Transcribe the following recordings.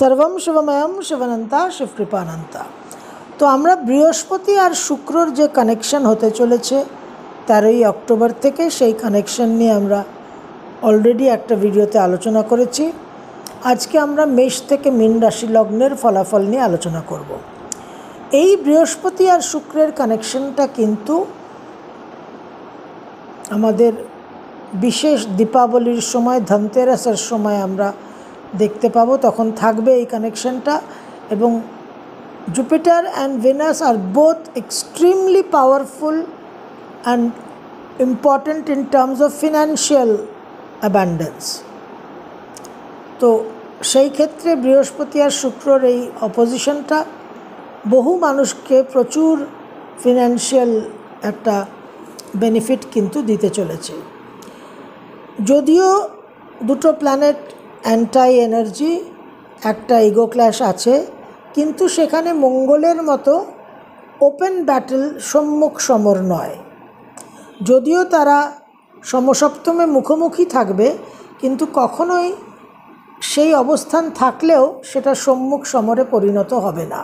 সর্বম শিবময়ম শিবানন্তা শিবকৃপানন্তা তো আমরা বৃহস্পতি আর শুক্রর যে কানেকশন হতে চলেছে তেরোই অক্টোবর থেকে সেই কানেকশন নিয়ে আমরা অলরেডি একটা ভিডিওতে আলোচনা করেছি আজকে আমরা মেষ থেকে মীন রাশি লগ্নের ফলাফল নিয়ে আলোচনা করব এই বৃহস্পতি আর শুক্রের কানেকশনটা কিন্তু আমাদের বিশেষ দীপাবলির সময় ধনতেরাসের সময় আমরা দেখতে পাবো তখন থাকবে এই কানেকশনটা এবং Jupiter and Venus are both extremely powerful and important in terms of financial abundance তো সেই ক্ষেত্রে বৃহস্পতি আর শুক্রর এই অপোজিশনটা বহু মানুষকে প্রচুর ফিনান্সিয়াল একটা বেনিফিট কিন্তু দিতে চলেছে যদিও দুটো প্ল্যানেট অ্যান্টাই এনার্জি একটা ইগো ক্ল্যাশ আছে কিন্তু সেখানে মঙ্গলের মতো ওপেন ব্যাটেল সম্মুখ সমর নয় যদিও তারা সমসপ্তমে মুখোমুখি থাকবে কিন্তু কখনোই সেই অবস্থান থাকলেও সেটা সম্মুখ সমরে পরিণত হবে না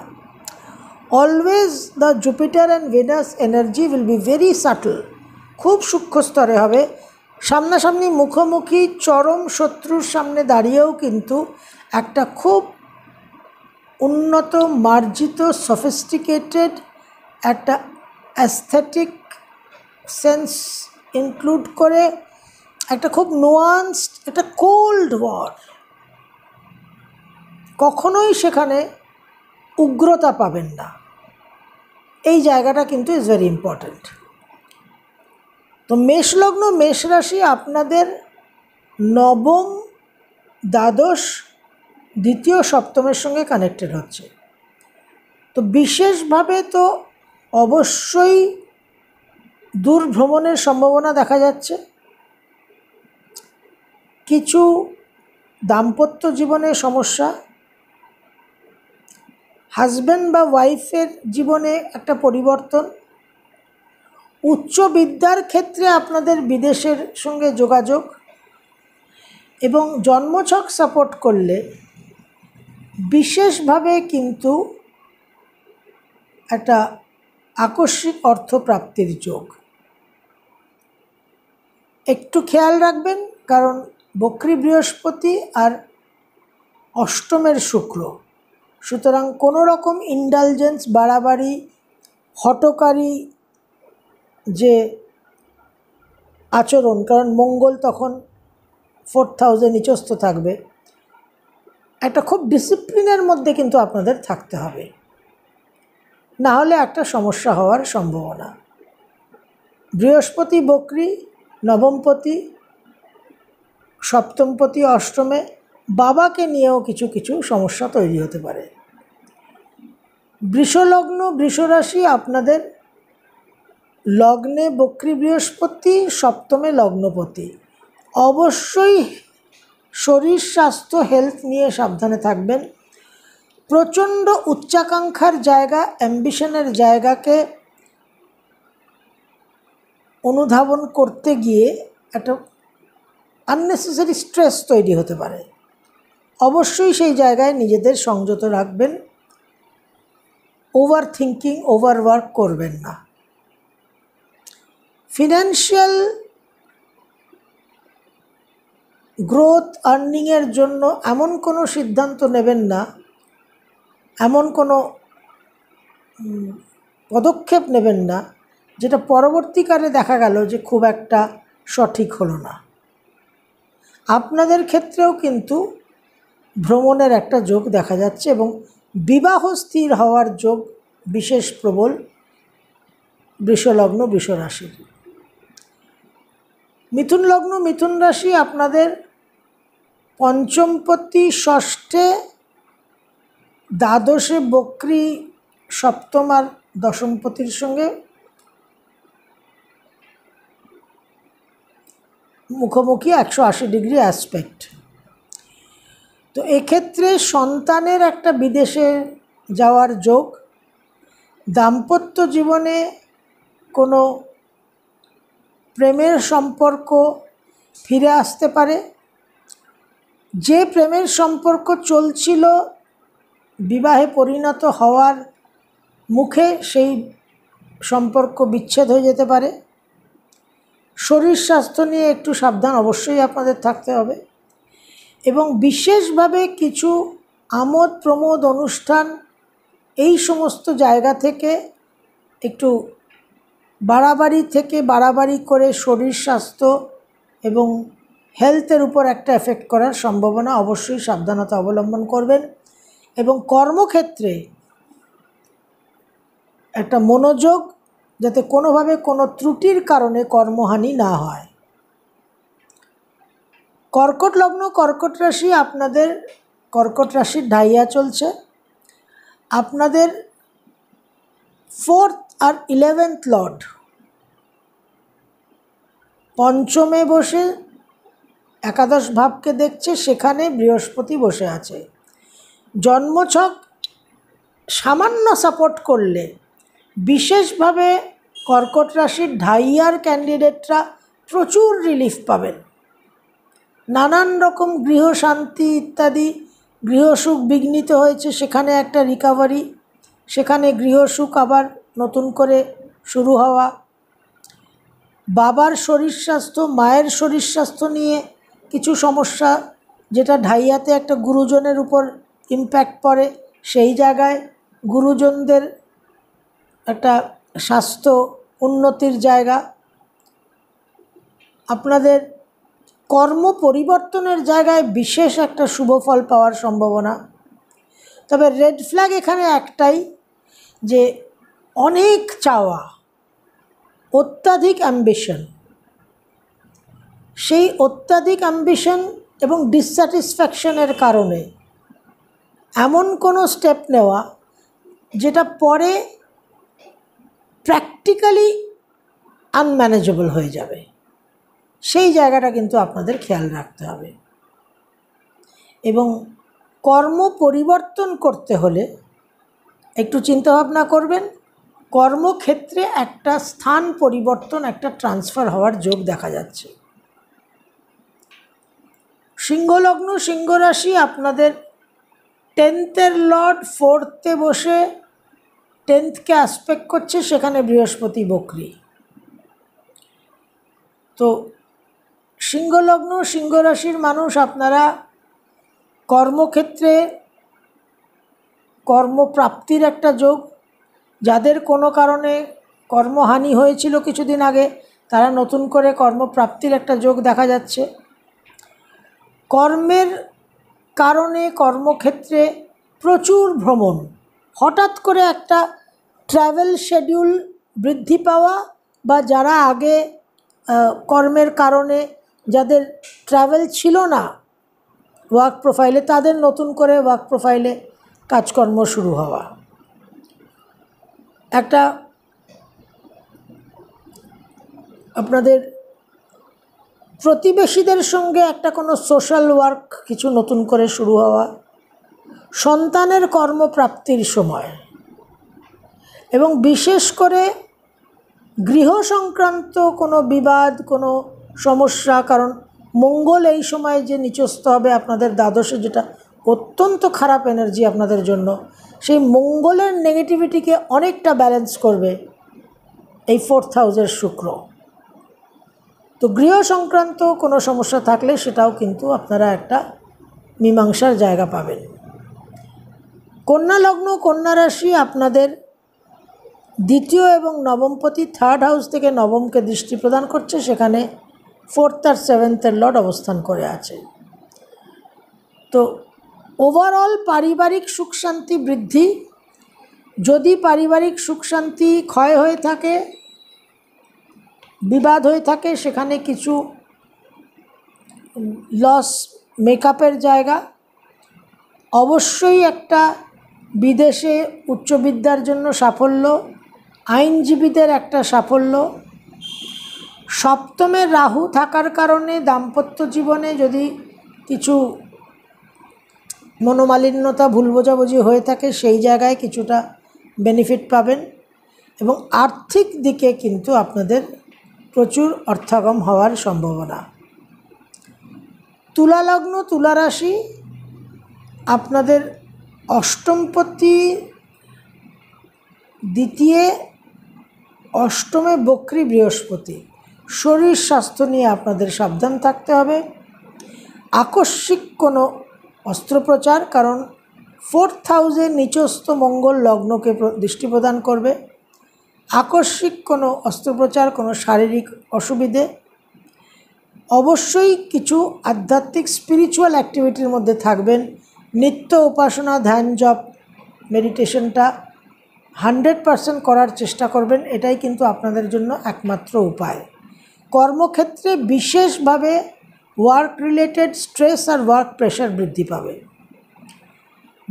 always the Jupiter and Venus energy will be very subtle খুব সূক্ষ্ম স্তরে হবে সামনাসামনি মুখোমুখি চরম শত্রুর সামনে দাঁড়িয়েও কিন্তু একটা খুব উন্নত মার্জিত সফিস্টিকেটেড একটা অ্যাস্থেটিক সেন্স ইনক্লুড করে একটা খুব নোয়ান্সড একটা কোল্ড ওয়ার কখনোই সেখানে উগ্রতা পাবেন না এই জায়গাটা কিন্তু ইজ ভেরি ইম্পর্ট্যান্ট তো মেষলগ্ন মেষ রাশি আপনাদের নবম দ্বাদশ দ্বিতীয় সপ্তমের সঙ্গে কানেক্টেড হচ্ছে তো বিশেষভাবে তো অবশ্যই দুর্ভ্রমণের সম্ভাবনা দেখা যাচ্ছে কিছু দাম্পত্য জীবনে সমস্যা হাজব্যান্ড বা ওয়াইফের জীবনে একটা পরিবর্তন উচ্চ বিদ্যার ক্ষেত্রে আপনাদের বিদেশের সঙ্গে যোগাযোগ এবং জন্মছক সাপোর্ট করলে বিশেষভাবে কিন্তু একটা আকস্মিক অর্থপ্রাপ্তির যোগ একটু খেয়াল রাখবেন কারণ বক্রী বৃহস্পতি আর অষ্টমের শুক্র সুতরাং কোনো রকম ইন্ডালজেন্স বাড়াবাড়ি হটকারী যে আচরণ কারণ মঙ্গল তখন ফোর থাউজেন্ড নিচস্থ থাকবে একটা খুব ডিসিপ্লিনের মধ্যে কিন্তু আপনাদের থাকতে হবে না হলে একটা সমস্যা হওয়ার সম্ভাবনা বৃহস্পতি বকরি নবমপতি সপ্তমপতি অষ্টমে বাবাকে নিয়েও কিছু কিছু সমস্যা তৈরি হতে পারে বৃষলগ্ন বৃষরাশি আপনাদের লগ্নে বক্রী বৃহস্পতি সপ্তমে লগ্নপতি অবশ্যই শরীর স্বাস্থ্য হেলথ নিয়ে সাবধানে থাকবেন প্রচণ্ড উচ্চাকাঙ্ক্ষার জায়গা অ্যাম্বিশনের জায়গাকে অনুধাবন করতে গিয়ে একটা আননেসেসারি স্ট্রেস তৈরি হতে পারে অবশ্যই সেই জায়গায় নিজেদের সংযত রাখবেন ওভার থিঙ্কিং ওভার ওয়ার্ক করবেন না ফিনান্সিয়াল গ্রোথ আর্নিংয়ের জন্য এমন কোনো সিদ্ধান্ত নেবেন না এমন কোনো পদক্ষেপ নেবেন না যেটা পরবর্তীকালে দেখা গেল যে খুব একটা সঠিক হলো না আপনাদের ক্ষেত্রেও কিন্তু ভ্রমণের একটা যোগ দেখা যাচ্ছে এবং বিবাহ স্থির হওয়ার যোগ বিশেষ প্রবল বৃষলগ্ন বৃষরাশির মিথুন লগ্ন মিথুন রাশি আপনাদের পঞ্চমপতি ষষ্ঠে দ্বাদশে বক্রি সপ্তম আর দশমপতির সঙ্গে মুখোমুখি একশো আশি ডিগ্রি অ্যাসপেক্ট তো এক্ষেত্রে সন্তানের একটা বিদেশে যাওয়ার যোগ দাম্পত্য জীবনে কোনো প্রেমের সম্পর্ক ফিরে আসতে পারে যে প্রেমের সম্পর্ক চলছিল বিবাহে পরিণত হওয়ার মুখে সেই সম্পর্ক বিচ্ছেদ হয়ে যেতে পারে শরীর স্বাস্থ্য নিয়ে একটু সাবধান অবশ্যই আপনাদের থাকতে হবে এবং বিশেষভাবে কিছু আমোদ প্রমোদ অনুষ্ঠান এই সমস্ত জায়গা থেকে একটু বাড়াবাড়ি থেকে বাড়াবাড়ি করে শরীর স্বাস্থ্য এবং হেলথের উপর একটা এফেক্ট করার সম্ভাবনা অবশ্যই সাবধানতা অবলম্বন করবেন এবং কর্মক্ষেত্রে একটা মনোযোগ যাতে কোনোভাবে কোনো ত্রুটির কারণে কর্মহানি না হয় কর্কট লগ্ন কর্কট রাশি আপনাদের কর্কট রাশির ঢাইয়া চলছে আপনাদের ফোর্থ আর ইলেভেন্থ লর্ড পঞ্চমে বসে একাদশ ভাবকে দেখছে সেখানে বৃহস্পতি বসে আছে জন্মছক সামান্য সাপোর্ট করলে বিশেষভাবে কর্কট রাশির ঢাইয়ার ক্যান্ডিডেটরা প্রচুর রিলিফ পাবেন নানান রকম গৃহশান্তি ইত্যাদি গৃহসুখ বিঘ্নিত হয়েছে সেখানে একটা রিকাভারি সেখানে গৃহসুখ আবার নতুন করে শুরু হওয়া বাবার শরীর স্বাস্থ্য মায়ের শরীর স্বাস্থ্য নিয়ে কিছু সমস্যা যেটা ঢাইয়াতে একটা গুরুজনের উপর ইম্প্যাক্ট পড়ে সেই জায়গায় গুরুজনদের একটা স্বাস্থ্য উন্নতির জায়গা আপনাদের কর্ম পরিবর্তনের জায়গায় বিশেষ একটা শুভ ফল পাওয়ার সম্ভাবনা তবে রেড ফ্ল্যাগ এখানে একটাই যে অনেক চাওয়া অত্যাধিক অ্যাম্বিশন সেই অত্যাধিক অ্যাম্বিশন এবং ডিসস্যাটিসফ্যাকশনের কারণে এমন কোনো স্টেপ নেওয়া যেটা পরে প্র্যাকটিক্যালি আনম্যানেজেবল হয়ে যাবে সেই জায়গাটা কিন্তু আপনাদের খেয়াল রাখতে হবে এবং কর্ম পরিবর্তন করতে হলে একটু চিন্তাভাবনা করবেন কর্মক্ষেত্রে একটা স্থান পরিবর্তন একটা ট্রান্সফার হওয়ার যোগ দেখা যাচ্ছে সিংহলগ্ন সিংহরাশি আপনাদের টেন্থের লর্ড ফোর্থে বসে টেন্থকে আসপেক্ট করছে সেখানে বৃহস্পতি বকরি তো সিংহলগ্ন সিংহরাশির মানুষ আপনারা কর্মক্ষেত্রে কর্মপ্রাপ্তির একটা যোগ যাদের কোনো কারণে কর্মহানি হয়েছিল কিছুদিন আগে তারা নতুন করে কর্মপ্রাপ্তির একটা যোগ দেখা যাচ্ছে কর্মের কারণে কর্মক্ষেত্রে প্রচুর ভ্রমণ হঠাৎ করে একটা ট্রাভেল শেডিউল বৃদ্ধি পাওয়া বা যারা আগে কর্মের কারণে যাদের ট্রাভেল ছিল না ওয়ার্ক প্রোফাইলে তাদের নতুন করে ওয়ার্ক প্রোফাইলে কাজকর্ম শুরু হওয়া একটা আপনাদের প্রতিবেশীদের সঙ্গে একটা কোনো সোশ্যাল ওয়ার্ক কিছু নতুন করে শুরু হওয়া সন্তানের কর্মপ্রাপ্তির সময় এবং বিশেষ করে গৃহ সংক্রান্ত কোনো বিবাদ কোনো সমস্যা কারণ মঙ্গল এই সময় যে নিচস্ত হবে আপনাদের দ্বাদশে যেটা অত্যন্ত খারাপ এনার্জি আপনাদের জন্য সেই মঙ্গলের নেগেটিভিটিকে অনেকটা ব্যালেন্স করবে এই ফোর্থ হাউসের শুক্র তো গৃহ সংক্রান্ত কোনো সমস্যা থাকলে সেটাও কিন্তু আপনারা একটা মীমাংসার জায়গা পাবেন কন্যা লগ্ন কন্যা রাশি আপনাদের দ্বিতীয় এবং নবমপতি থার্ড হাউস থেকে নবমকে দৃষ্টি প্রদান করছে সেখানে ফোর্থ আর সেভেন্থের লর্ড অবস্থান করে আছে তো ওভারঅল পারিবারিক সুখ শান্তি বৃদ্ধি যদি পারিবারিক সুখ শান্তি ক্ষয় হয়ে থাকে বিবাদ হয়ে থাকে সেখানে কিছু লস মেকআপের জায়গা অবশ্যই একটা বিদেশে উচ্চবিদ্যার জন্য সাফল্য আইনজীবীদের একটা সাফল্য সপ্তমে রাহু থাকার কারণে দাম্পত্য জীবনে যদি কিছু মনোমালিন্যতা ভুল বোঝাবুঝি হয়ে থাকে সেই জায়গায় কিছুটা বেনিফিট পাবেন এবং আর্থিক দিকে কিন্তু আপনাদের প্রচুর অর্থাগম হওয়ার সম্ভাবনা তুলা লগ্ন তুলা রাশি আপনাদের অষ্টমপতি দ্বিতীয় অষ্টমে বক্রী বৃহস্পতি শরীর স্বাস্থ্য নিয়ে আপনাদের সাবধান থাকতে হবে আকস্মিক কোনো অস্ত্রপ্রচার কারণ ফোর্থ হাউসে নিচস্থ মঙ্গল লগ্নকে দৃষ্টি প্রদান করবে আকস্মিক কোনো অস্ত্রোপচার কোনো শারীরিক অসুবিধে অবশ্যই কিছু আধ্যাত্মিক স্পিরিচুয়াল অ্যাক্টিভিটির মধ্যে থাকবেন নিত্য উপাসনা ধ্যান জপ মেডিটেশনটা হান্ড্রেড পারসেন্ট করার চেষ্টা করবেন এটাই কিন্তু আপনাদের জন্য একমাত্র উপায় কর্মক্ষেত্রে বিশেষভাবে ওয়ার্ক রিলেটেড স্ট্রেস আর ওয়ার্ক প্রেশার বৃদ্ধি পাবে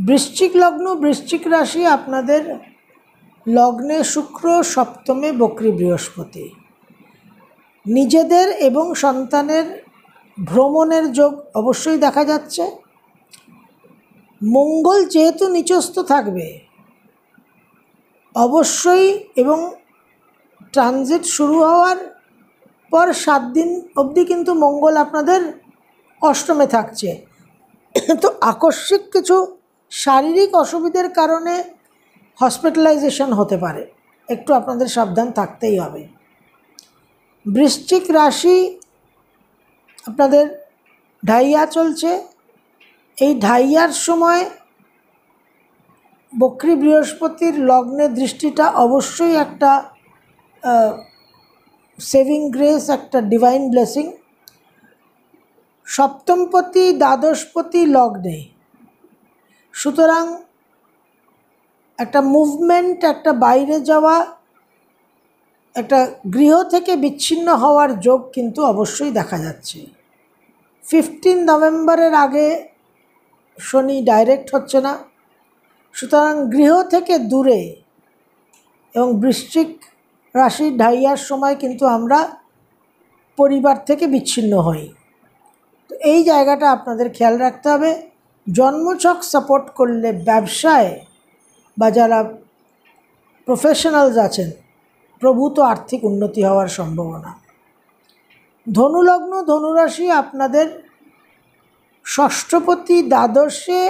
বৃশ্চিক লগ্ন বৃশ্চিক রাশি আপনাদের লগ্নে শুক্র সপ্তমে বকরি বৃহস্পতি নিজেদের এবং সন্তানের ভ্রমণের যোগ অবশ্যই দেখা যাচ্ছে মঙ্গল যেহেতু নিচস্থ থাকবে অবশ্যই এবং ট্রানজিট শুরু হওয়ার পর সাত দিন অবধি কিন্তু মঙ্গল আপনাদের অষ্টমে থাকছে তো আকস্মিক কিছু শারীরিক অসুবিধের কারণে হসপিটালাইজেশন হতে পারে একটু আপনাদের সাবধান থাকতেই হবে বৃশ্চিক রাশি আপনাদের ঢাইয়া চলছে এই ঢাইয়ার সময় বক্রী বৃহস্পতির লগ্নে দৃষ্টিটা অবশ্যই একটা সেভিং গ্রেস একটা ডিভাইন ব্লেসিং সপ্তমপতি দ্বাদশপতি লগ্নে সুতরাং একটা মুভমেন্ট একটা বাইরে যাওয়া একটা গৃহ থেকে বিচ্ছিন্ন হওয়ার যোগ কিন্তু অবশ্যই দেখা যাচ্ছে ফিফটিন নভেম্বরের আগে শনি ডাইরেক্ট হচ্ছে না সুতরাং গৃহ থেকে দূরে এবং বৃশ্চিক রাশি ঢাইয়ার সময় কিন্তু আমরা পরিবার থেকে বিচ্ছিন্ন হই তো এই জায়গাটা আপনাদের খেয়াল রাখতে হবে জন্মছক সাপোর্ট করলে ব্যবসায় বা যারা প্রফেশনালস আছেন প্রভূত আর্থিক উন্নতি হওয়ার সম্ভাবনা ধনুলগ্ন ধনুরাশি আপনাদের ষষ্ঠপতি দ্বাদশে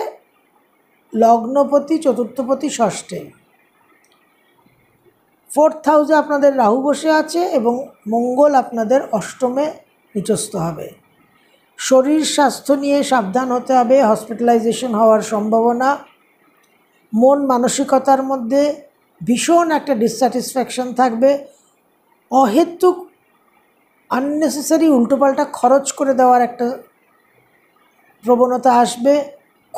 লগ্নপতি চতুর্থপতি ষষ্ঠে ফোর্থ হাউসে আপনাদের রাহু বসে আছে এবং মঙ্গল আপনাদের অষ্টমে নিচস্থ হবে শরীর স্বাস্থ্য নিয়ে সাবধান হতে হবে হসপিটালাইজেশন হওয়ার সম্ভাবনা মন মানসিকতার মধ্যে ভীষণ একটা ডিসস্যাটিসফ্যাকশান থাকবে অহেতুক আননেসেসারি উল্টোপাল্টা খরচ করে দেওয়ার একটা প্রবণতা আসবে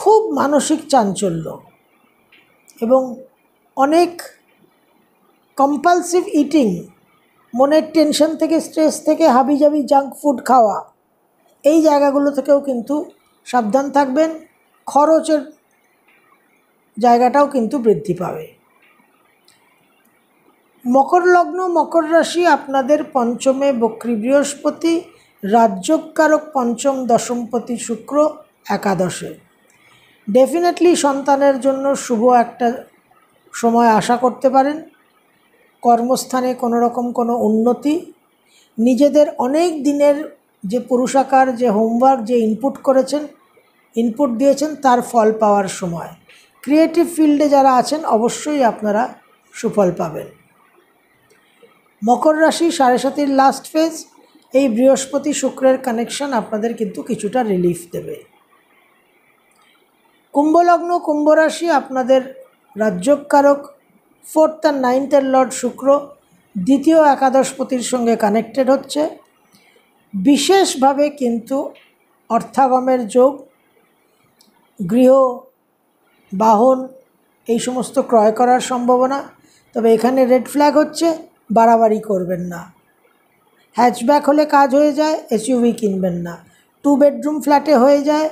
খুব মানসিক চাঞ্চল্য এবং অনেক কম্পালসিভ ইটিং মনের টেনশন থেকে স্ট্রেস থেকে হাবিজাবি জাঙ্ক ফুড খাওয়া এই জায়গাগুলো থেকেও কিন্তু সাবধান থাকবেন খরচের জায়গাটাও কিন্তু বৃদ্ধি পাবে মকর লগ্ন মকর রাশি আপনাদের পঞ্চমে বক্রী বৃহস্পতি রাজ্যকারক পঞ্চম দশমপতি শুক্র একাদশে ডেফিনেটলি সন্তানের জন্য শুভ একটা সময় আশা করতে পারেন কর্মস্থানে কোনো রকম কোনো উন্নতি নিজেদের অনেক দিনের যে পুরুষাকার যে হোমওয়ার্ক যে ইনপুট করেছেন ইনপুট দিয়েছেন তার ফল পাওয়ার সময় ক্রিয়েটিভ ফিল্ডে যারা আছেন অবশ্যই আপনারা সুফল পাবেন মকর রাশি সাড়ে সাতির লাস্ট ফেজ এই বৃহস্পতি শুক্রের কানেকশন আপনাদের কিন্তু কিছুটা রিলিফ দেবে কুম্ভলগ্ন কুম্ভরাশি আপনাদের রাজ্যকারক ফোর্থ আর নাইনথের লর্ড শুক্র দ্বিতীয় একাদশপতির সঙ্গে কানেক্টেড হচ্ছে বিশেষভাবে কিন্তু অর্থাগমের যোগ গৃহ বাহন এই সমস্ত ক্রয় করার সম্ভাবনা তবে এখানে রেড ফ্ল্যাগ হচ্ছে বাড়াবাড়ি করবেন না হ্যাচব্যাক হলে কাজ হয়ে যায় এসইউভি কিনবেন না টু বেডরুম ফ্ল্যাটে হয়ে যায়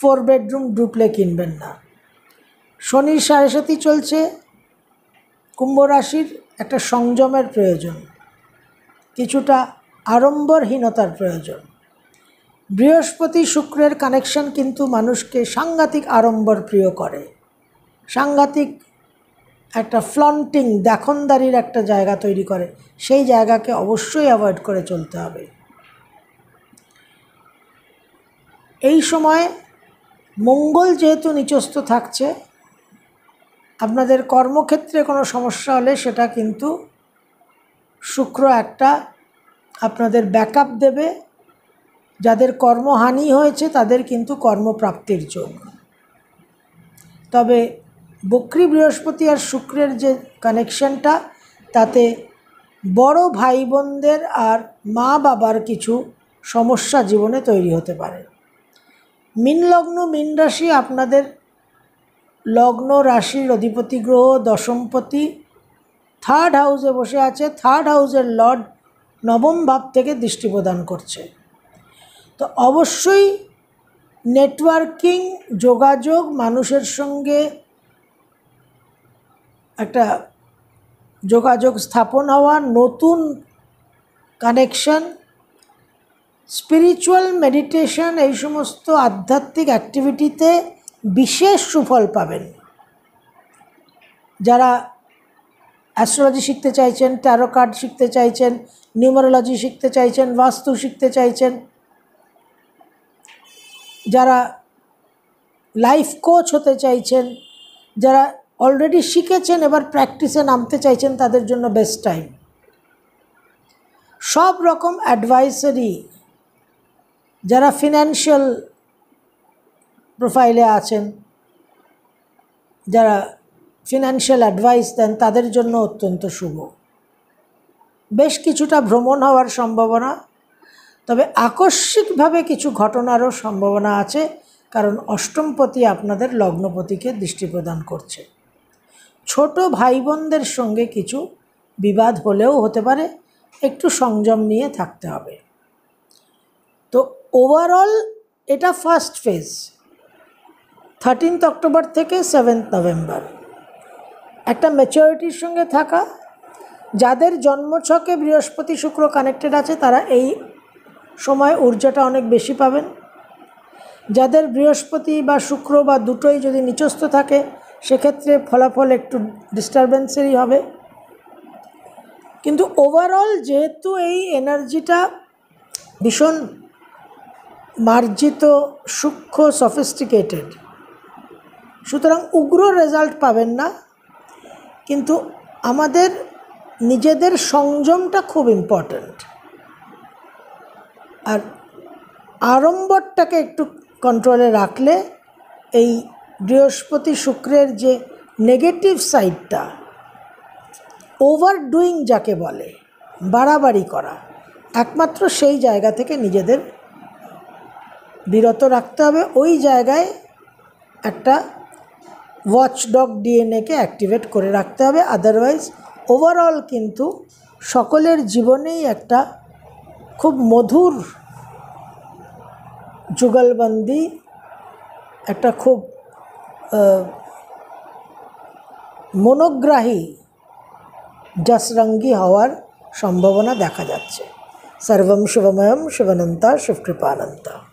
ফোর বেডরুম ডুপ্লে কিনবেন না শনির সাড়ে সাথী চলছে কুম্ভ রাশির একটা সংযমের প্রয়োজন কিছুটা আড়ম্বরহীনতার প্রয়োজন বৃহস্পতি শুক্রের কানেকশন কিন্তু মানুষকে সাংঘাতিক আড়ম্বর প্রিয় করে সাংঘাতিক একটা ফ্লন্টিং দেখনদারির একটা জায়গা তৈরি করে সেই জায়গাকে অবশ্যই অ্যাভয়েড করে চলতে হবে এই সময় মঙ্গল যেহেতু নিচস্থ থাকছে আপনাদের কর্মক্ষেত্রে কোনো সমস্যা হলে সেটা কিন্তু শুক্র একটা আপনাদের ব্যাকআপ দেবে যাদের কর্মহানি হয়েছে তাদের কিন্তু কর্মপ্রাপ্তির জন্য তবে বক্রি বৃহস্পতি আর শুক্রের যে কানেকশনটা তাতে বড় ভাই বোনদের আর মা বাবার কিছু সমস্যা জীবনে তৈরি হতে পারে মিন লগ্ন মিন রাশি আপনাদের লগ্ন রাশির অধিপতি গ্রহ দশমপতি থার্ড হাউসে বসে আছে থার্ড হাউসের লর্ড নবম ভাব থেকে দৃষ্টি প্রদান করছে তো অবশ্যই নেটওয়ার্কিং যোগাযোগ মানুষের সঙ্গে একটা যোগাযোগ স্থাপন হওয়া নতুন কানেকশন স্পিরিচুয়াল মেডিটেশন এই সমস্ত আধ্যাত্মিক অ্যাক্টিভিটিতে বিশেষ সুফল পাবেন যারা অ্যাস্ট্রোলজি শিখতে চাইছেন ট্যারো কার্ড শিখতে চাইছেন নিউমারোলজি শিখতে চাইছেন বাস্তু শিখতে চাইছেন যারা লাইফ কোচ হতে চাইছেন যারা অলরেডি শিখেছেন এবার প্র্যাকটিসে নামতে চাইছেন তাদের জন্য বেস্ট টাইম সব রকম অ্যাডভাইসারি যারা ফিনান্সিয়াল প্রোফাইলে আছেন যারা ফিনান্সিয়াল অ্যাডভাইস দেন তাদের জন্য অত্যন্ত শুভ বেশ কিছুটা ভ্রমণ হওয়ার সম্ভাবনা তবে আকস্মিকভাবে কিছু ঘটনারও সম্ভাবনা আছে কারণ অষ্টমপতি আপনাদের লগ্নপতিকে দৃষ্টি প্রদান করছে ছোট ভাই বোনদের সঙ্গে কিছু বিবাদ হলেও হতে পারে একটু সংযম নিয়ে থাকতে হবে তো ওভারঅল এটা ফার্স্ট ফেজ থার্টিনথ অক্টোবর থেকে সেভেন্থ নভেম্বর একটা ম্যাচিওরিটির সঙ্গে থাকা যাদের জন্মছকে বৃহস্পতি শুক্র কানেক্টেড আছে তারা এই সময় ঊর্জাটা অনেক বেশি পাবেন যাদের বৃহস্পতি বা শুক্র বা দুটোই যদি নিচস্থ থাকে সেক্ষেত্রে ফলাফল একটু ডিস্টারবেন্সেরই হবে কিন্তু ওভারঅল যেহেতু এই এনার্জিটা ভীষণ মার্জিত সূক্ষ্ম সফিস্টিকেটেড সুতরাং উগ্র রেজাল্ট পাবেন না কিন্তু আমাদের নিজেদের সংযমটা খুব ইম্পর্ট্যান্ট আর আড়ম্বরটাকে একটু কন্ট্রোলে রাখলে এই বৃহস্পতি শুক্রের যে নেগেটিভ সাইডটা ওভার ডুইং যাকে বলে বাড়াবাড়ি করা একমাত্র সেই জায়গা থেকে নিজেদের বিরত রাখতে হবে ওই জায়গায় একটা ওয়াচডগ ডিএনএকে অ্যাক্টিভেট করে রাখতে হবে আদারওয়াইজ ওভারঅল কিন্তু সকলের জীবনেই একটা খুব মধুর যুগলবন্দি একটা খুব মনোগ্রাহী জাসরঙ্গি হওয়ার সম্ভাবনা দেখা যাচ্ছে সর্বম শুভময়ম শুভনন্তা শুভকৃপানন্তা